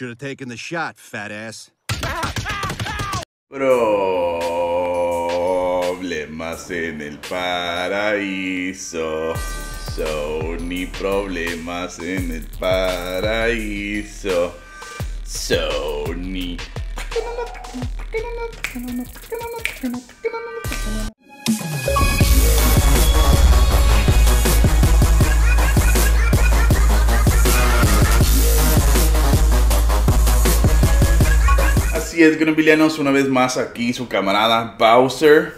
Should have taken the shot, fat ass. Problemas en el paraíso. Sony problemas en el paraíso. Sony. y es, a una vez más aquí su camarada Bowser.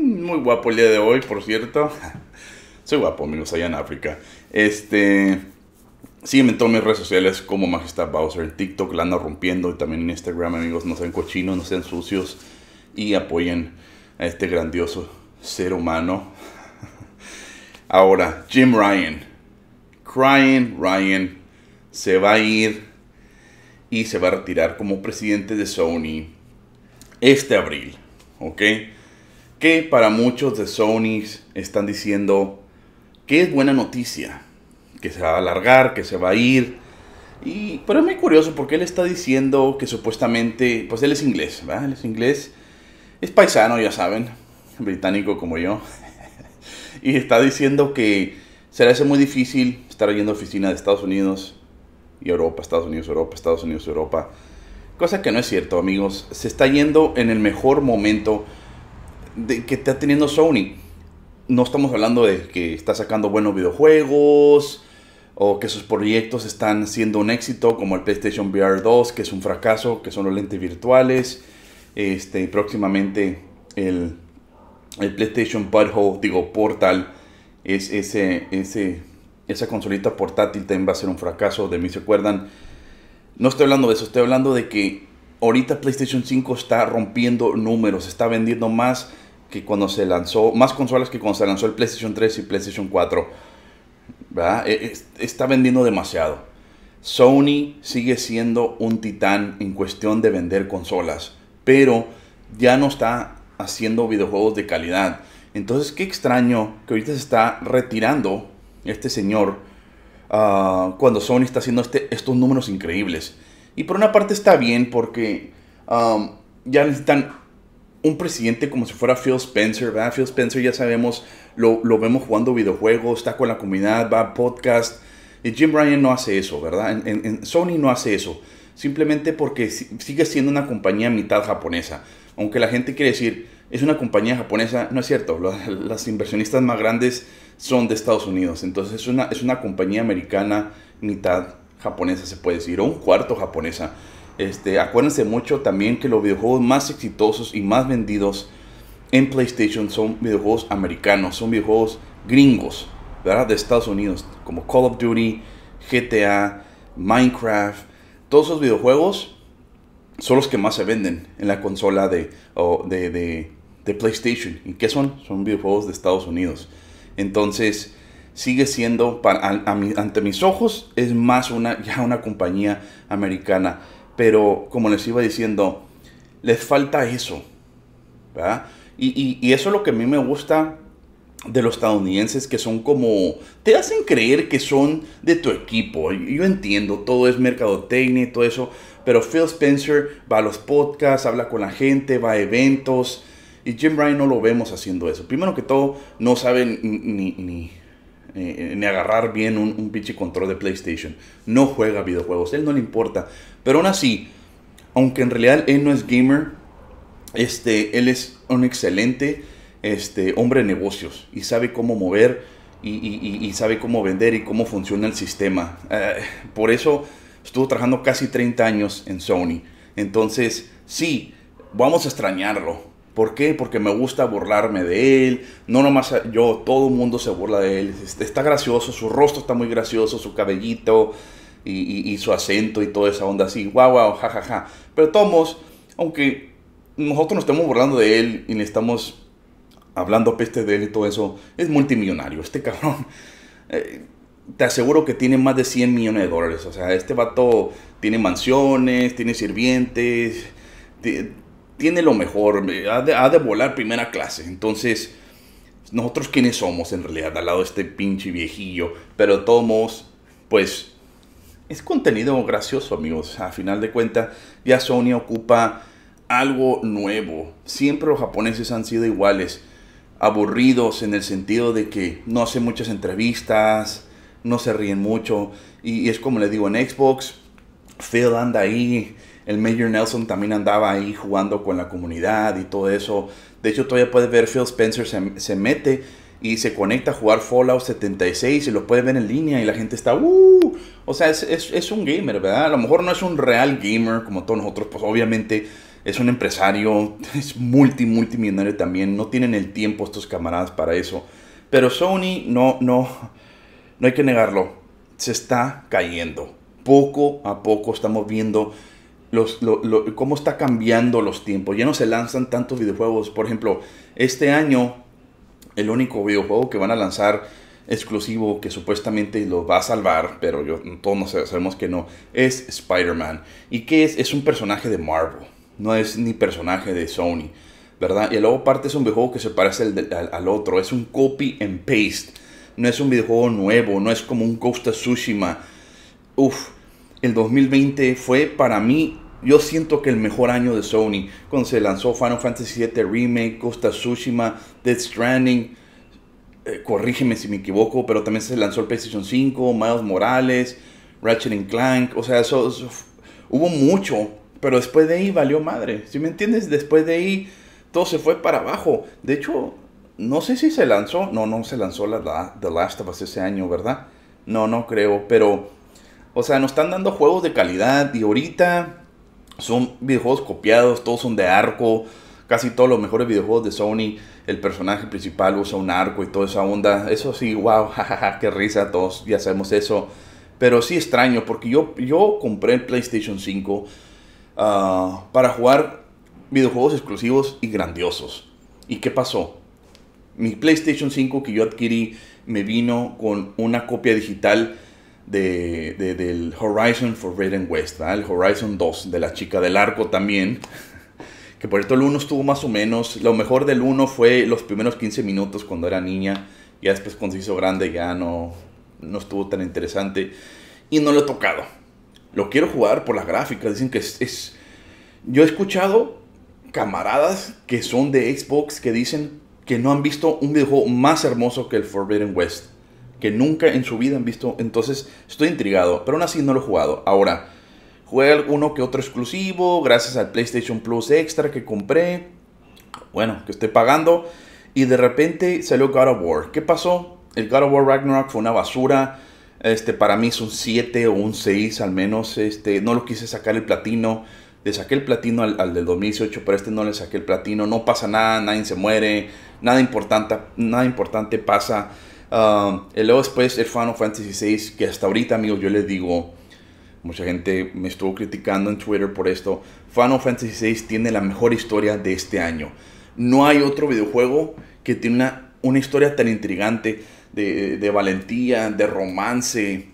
Mm, muy guapo el día de hoy, por cierto. Soy guapo, amigos, allá en África. Este. Sígueme en todas mis redes sociales como Majestad Bowser. En TikTok la ando rompiendo y también en Instagram, amigos. No sean cochinos, no sean sucios y apoyen a este grandioso ser humano. Ahora, Jim Ryan. Crying Ryan se va a ir y se va a retirar como presidente de Sony este abril. ¿Ok? Que para muchos de Sony están diciendo que es buena noticia, que se va a alargar, que se va a ir. Y, pero es muy curioso porque él está diciendo que supuestamente, pues él es inglés, ¿verdad? Él es inglés, es paisano, ya saben, británico como yo. y está diciendo que será hace muy difícil estar yendo a oficina de Estados Unidos Europa, Estados Unidos, Europa, Estados Unidos, Europa. Cosa que no es cierto, amigos. Se está yendo en el mejor momento de que está teniendo Sony. No estamos hablando de que está sacando buenos videojuegos o que sus proyectos están siendo un éxito, como el PlayStation VR 2, que es un fracaso, que son los lentes virtuales. Este, próximamente el, el PlayStation Butthole, digo, Portal, es ese, ese esa consolita portátil también va a ser un fracaso, de mí se acuerdan. No estoy hablando de eso, estoy hablando de que ahorita PlayStation 5 está rompiendo números, está vendiendo más que cuando se lanzó, más consolas que cuando se lanzó el PlayStation 3 y PlayStation 4. ¿verdad? E, e, está vendiendo demasiado. Sony sigue siendo un titán en cuestión de vender consolas, pero ya no está haciendo videojuegos de calidad. Entonces, qué extraño que ahorita se está retirando este señor, ah, cuando Sony está haciendo este, estos números increíbles. Y por una parte está bien porque ya necesitan un presidente como si fuera Phil Spencer, ¿verdad? Phil Spencer ya sabemos, lo, vemos jugando videojuegos, está con la comunidad, va a podcast. Y Jim Ryan no hace eso, ¿verdad? En, Sony no hace eso. Simplemente porque sigue siendo una compañía mitad japonesa. Aunque la gente quiere decir, es una compañía japonesa, no es cierto. las inversionistas más grandes son de Estados Unidos. Entonces es una, es una compañía americana, mitad japonesa se puede decir, o un cuarto japonesa. Este, acuérdense mucho también que los videojuegos más exitosos y más vendidos en PlayStation son videojuegos americanos, son videojuegos gringos, ¿verdad? De Estados Unidos, como Call of Duty, GTA, Minecraft, todos esos videojuegos son los que más se venden en la consola de, de, de PlayStation. ¿Y qué son? Son videojuegos de Estados Unidos. Entonces, sigue siendo, ante mis ojos, es más una, ya una compañía americana. Pero, como les iba diciendo, les falta eso. Y, y eso es lo que a mí me gusta de los estadounidenses que son como te hacen creer que son de tu equipo. Yo entiendo, todo es mercadotecnia y todo eso, pero Phil Spencer va a los podcasts, habla con la gente, va a eventos, y Jim Bryan no lo vemos haciendo eso. Primero que todo, no sabe ni, ni, eh, agarrar bien un, pinche control de PlayStation. No juega videojuegos, él no le importa. Pero aún así, aunque en realidad él no es gamer, este, él es un excelente este, hombre de negocios y sabe cómo mover y, sabe cómo vender y cómo funciona el sistema. Eh, por eso estuvo trabajando casi 30 años en Sony. Entonces, sí, vamos a extrañarlo, ¿Por qué? Porque me gusta burlarme de él. No nomás yo, todo el mundo se burla de él. Está gracioso, su rostro está muy gracioso, su cabellito y, su acento y toda esa onda así. Guau, guau, ja, Ja. ja Pero tomos, aunque nosotros nos estemos burlando de él y le estamos hablando peste de él y todo eso, es multimillonario. Este cabrón, eh, te aseguro que tiene más de 100 millones de dólares. O sea, este vato tiene mansiones, tiene sirvientes tiene lo mejor, ha de, volar primera clase. Entonces, nosotros quienes somos en realidad al lado de este pinche viejillo. Pero de todos pues es contenido gracioso, amigos. A final de cuentas, ya Sony ocupa algo nuevo. Siempre los japoneses han sido iguales, aburridos en el sentido de que no hacen muchas entrevistas, no se ríen mucho. Y, es como le digo en Xbox, Phil anda ahí el Major Nelson también andaba ahí jugando con la comunidad y todo eso. De hecho, todavía puedes ver Phil Spencer se, mete y se conecta a jugar Fallout 76 y lo puedes ver en línea y la gente está, ¡uh! O sea, es, un gamer, ¿verdad? A lo mejor no es un real gamer como todos nosotros, pues obviamente es un empresario, es multi, multimillonario también, no tienen el tiempo estos camaradas para eso. Pero Sony, no, no, no hay que negarlo, se está cayendo. Poco a poco estamos viendo los, lo, cómo está cambiando los tiempos. Ya no se lanzan tantos videojuegos. Por ejemplo, este año el único videojuego que van a lanzar exclusivo que supuestamente lo va a salvar, pero yo, todos sabemos que no, es Spider-Man. ¿Y que es? Es un personaje de Marvel, no es ni personaje de Sony, ¿verdad? Y luego parte es un videojuego que se parece al, otro, es un copy and paste, no es un videojuego nuevo, no es como un Ghost of Tsushima. Uf, el 2020 fue para mí, yo siento que el mejor año de Sony, cuando se lanzó Final Fantasy VII Remake, Costa Tsushima, Death Stranding, eh, corrígeme si me equivoco, pero también se lanzó el PlayStation 5, Miles Morales, Ratchet Clank, o sea, eso, hubo mucho, pero después de ahí valió madre, si me entiendes? Después de ahí todo se fue para abajo. De hecho, no sé si se lanzó, no, no se lanzó la The Last of Us ese año, ¿verdad? No, no creo, pero o sea, nos están dando juegos de calidad y ahorita son videojuegos copiados, todos son de arco, casi todos los mejores videojuegos de Sony, el personaje principal usa un arco y toda esa onda. Eso sí, wow, jajaja, qué risa, todos ya sabemos eso. Pero sí extraño, porque yo, yo compré el PlayStation 5 ah, para jugar videojuegos exclusivos y grandiosos. ¿Y qué pasó? Mi PlayStation 5 que yo adquirí me vino con una copia digital de, del Horizon Forbidden West, el Horizon 2, de la chica del arco también. Que por cierto el 1 estuvo más o menos, lo mejor del 1 fue los primeros 15 minutos cuando era niña, ya después cuando se hizo grande ya no, no estuvo tan interesante y no lo he tocado. Lo quiero jugar por las gráficas, dicen que es, es... Yo he escuchado camaradas que son de Xbox que dicen que no han visto un videojuego más hermoso que el Forbidden West que nunca en su vida han visto. Entonces estoy intrigado, pero aún así no lo he jugado. Ahora, jugué alguno que otro exclusivo, gracias al PlayStation Plus Extra que compré. Bueno, que estoy pagando. Y de repente salió God of War. ¿Qué pasó? El God of War Ragnarok fue una basura. Este, para mí es un 7 o un 6 al menos. Este, no lo quise sacar el platino. Le saqué el platino al, del 2018, pero este no le saqué el platino. No pasa nada, nadie se muere, nada importante, nada importante pasa. El y luego después el Final Fantasy VI, que hasta ahorita, amigos, yo les digo, mucha gente me estuvo criticando en Twitter por esto. Final Fantasy VI tiene la mejor historia de este año. No hay otro videojuego que tiene una, una historia tan intrigante de, valentía, de romance,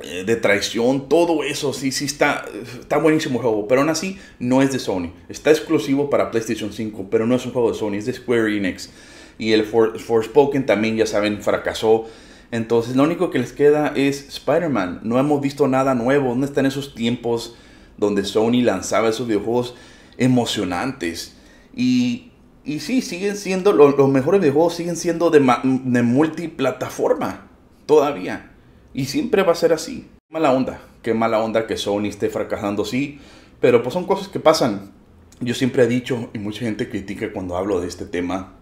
eh, de traición, todo eso, sí, sí está, está buenísimo el juego, pero aún así no es de Sony. Está exclusivo para PlayStation 5, pero no es un juego de Sony, es de Square Enix y el For Forspoken también, ya saben, fracasó. Entonces lo único que les queda es Spider-Man. No hemos visto nada nuevo. No están esos tiempos donde Sony lanzaba esos videojuegos emocionantes? Y, y sí, siguen siendo, los, mejores videojuegos siguen siendo de, multiplataforma todavía. Y siempre va a ser así. Mala onda, qué mala onda que Sony esté fracasando, sí. Pero pues son cosas que pasan. Yo siempre he dicho, y mucha gente critica cuando hablo de este tema,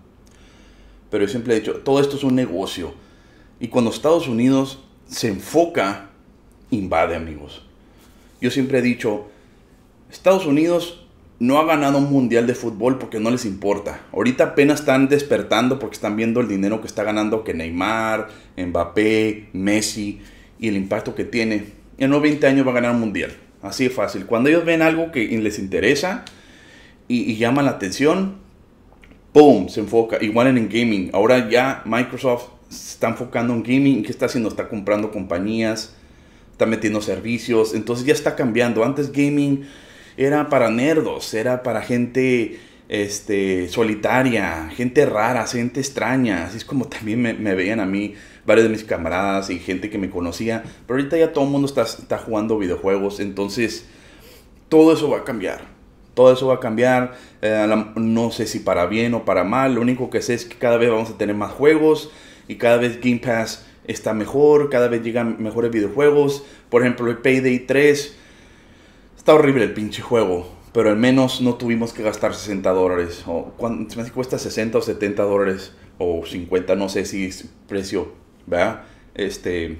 pero yo siempre he dicho, todo esto es un negocio. Y cuando Estados Unidos se enfoca, invade, amigos. Yo siempre he dicho, Estados Unidos no ha ganado un mundial de fútbol porque no les importa. Ahorita apenas están despertando porque están viendo el dinero que está ganando que Neymar, Mbappé, Messi y el impacto que tiene. En unos 20 años va a ganar un mundial. Así de fácil. Cuando ellos ven algo que les interesa y, y llama la atención, boom, se enfoca. Igual en, gaming. Ahora ya Microsoft se está enfocando en gaming. ¿Qué está haciendo? Está comprando compañías, está metiendo servicios. Entonces ya está cambiando. Antes gaming era para nerdos, era para gente este, solitaria, gente rara, gente extraña. Así es como también me, veían a mí varios de mis camaradas y gente que me conocía. Pero ahorita ya todo el mundo está, está jugando videojuegos. Entonces todo eso va a cambiar todo eso va a cambiar, eh, no sé si para bien o para mal, lo único que sé es que cada vez vamos a tener más juegos y cada vez Game Pass está mejor, cada vez llegan mejores videojuegos, por ejemplo el Payday 3, está horrible el pinche juego, pero al menos no tuvimos que gastar 60 dólares, o cuánto me cuesta 60 o 70 dólares, o 50, no sé si es precio, ¿verdad? Este,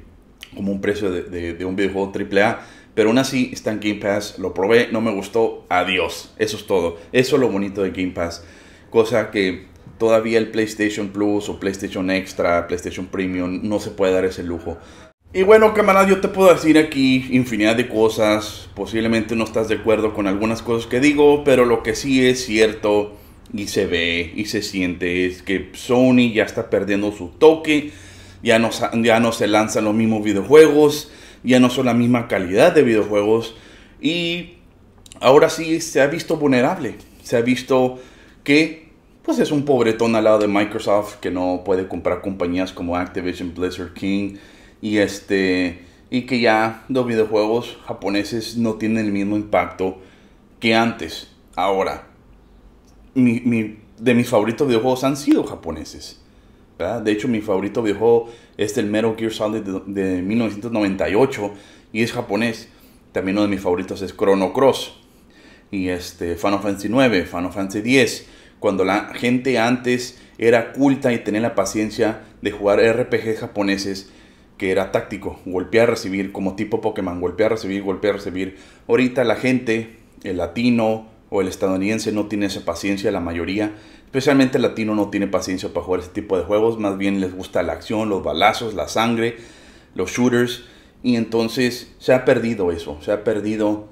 como un precio de, un videojuego AAA. Pero aún así está en Game Pass, lo probé, no me gustó, adiós. Eso es todo. Eso es lo bonito de Game Pass. Cosa que todavía el PlayStation Plus o PlayStation Extra, PlayStation Premium no se puede dar ese lujo. Y bueno, camaradas, yo te puedo decir aquí infinidad de cosas. Posiblemente no estás de acuerdo con algunas cosas que digo, pero lo que sí es cierto y se ve y se siente es que Sony ya está perdiendo su toque ya no, ya no se lanzan los mismos videojuegos, ya no son la misma calidad de videojuegos y ahora sí se ha visto vulnerable, se ha visto que pues es un pobretón al lado de Microsoft que no puede comprar compañías como Activision, Blizzard, King y este y que ya los videojuegos japoneses no tienen el mismo impacto que antes. Ahora, mi, mi, de mis favoritos videojuegos han sido japoneses. De hecho, mi favorito videojuego es el Metal Gear Solid de, 1998 y es japonés. También uno de mis favoritos es Chrono Cross y este Final Fantasy 9, Final Fantasy 10, cuando la gente antes era culta y tenía la paciencia de jugar RPG japoneses que era táctico, golpear, recibir, como tipo Pokémon, golpear, recibir, golpear, recibir. Ahorita la gente, el latino o el estadounidense no tiene esa paciencia, la mayoría Especialmente el latino no tiene paciencia para jugar ese tipo de juegos, más bien les gusta la acción, los balazos, la sangre, los shooters. Y entonces se ha perdido eso, se ha perdido.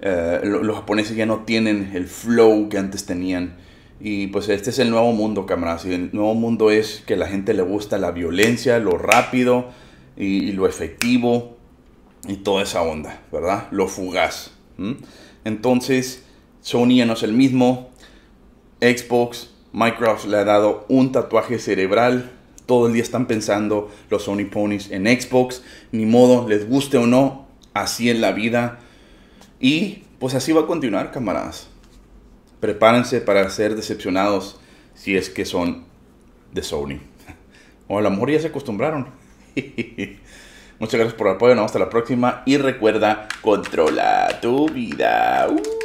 Eh, los japoneses ya no tienen el flow que antes tenían. Y pues este es el nuevo mundo, camaradas. el nuevo mundo es que la gente le gusta la violencia, lo rápido y, lo efectivo y toda esa onda, ¿verdad? Lo fugaz. Entonces, Sony ya no es el mismo. Xbox, Microsoft le ha dado un tatuaje cerebral. Todo el día están pensando los Sony Ponies en Xbox. Ni modo, les guste o no, así en la vida. Y pues así va a continuar, camaradas. Prepárense para ser decepcionados si es que son de Sony. O a lo mejor ya se acostumbraron. Muchas gracias por el apoyo, nos vemos hasta la próxima y recuerda, controla tu vida. Uh.